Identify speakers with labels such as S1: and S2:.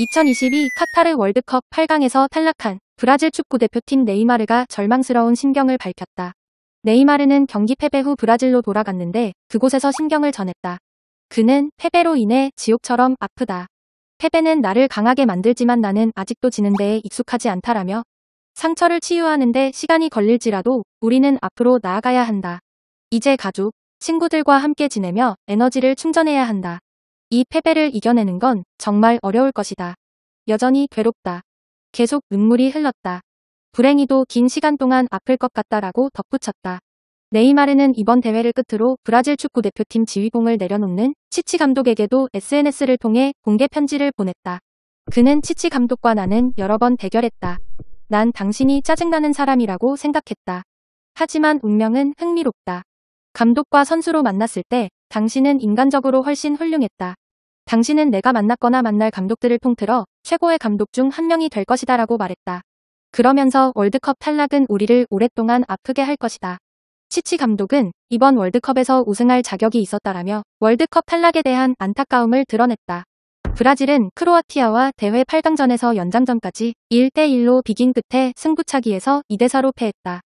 S1: 2022 카타르 월드컵 8강에서 탈락한 브라질 축구대표팀 네이마르가 절망스러운 신경을 밝혔다. 네이마르는 경기 패배 후 브라질로 돌아갔는데 그곳에서 신경을 전했다. 그는 패배로 인해 지옥처럼 아프다. 패배는 나를 강하게 만들지만 나는 아직도 지는 데에 익숙하지 않다라며 상처를 치유하는데 시간이 걸릴지라도 우리는 앞으로 나아가야 한다. 이제 가족, 친구들과 함께 지내며 에너지를 충전해야 한다. 이 패배를 이겨내는 건 정말 어려울 것이다. 여전히 괴롭다. 계속 눈물이 흘렀다. 불행히도 긴 시간 동안 아플 것 같다라고 덧붙였다. 네이마르는 이번 대회를 끝으로 브라질 축구대표팀 지휘봉을 내려놓는 치치 감독에게도 SNS를 통해 공개 편지를 보냈다. 그는 치치 감독과 나는 여러 번 대결했다. 난 당신이 짜증나는 사람이라고 생각했다. 하지만 운명은 흥미롭다. 감독과 선수로 만났을 때 당신은 인간적으로 훨씬 훌륭했다. 당신은 내가 만났거나 만날 감독들을 통틀어 최고의 감독 중 한 명이 될 것이다 라고 말했다. 그러면서 월드컵 탈락은 우리를 오랫동안 아프게 할 것이다. 치치 감독은 이번 월드컵에서 우승할 자격이 있었다라며 월드컵 탈락에 대한 안타까움을 드러냈다. 브라질은 크로아티아와 대회 8강전에서 연장전까지 1대1로 비긴 끝에 승부차기에서 2대4로 패했다.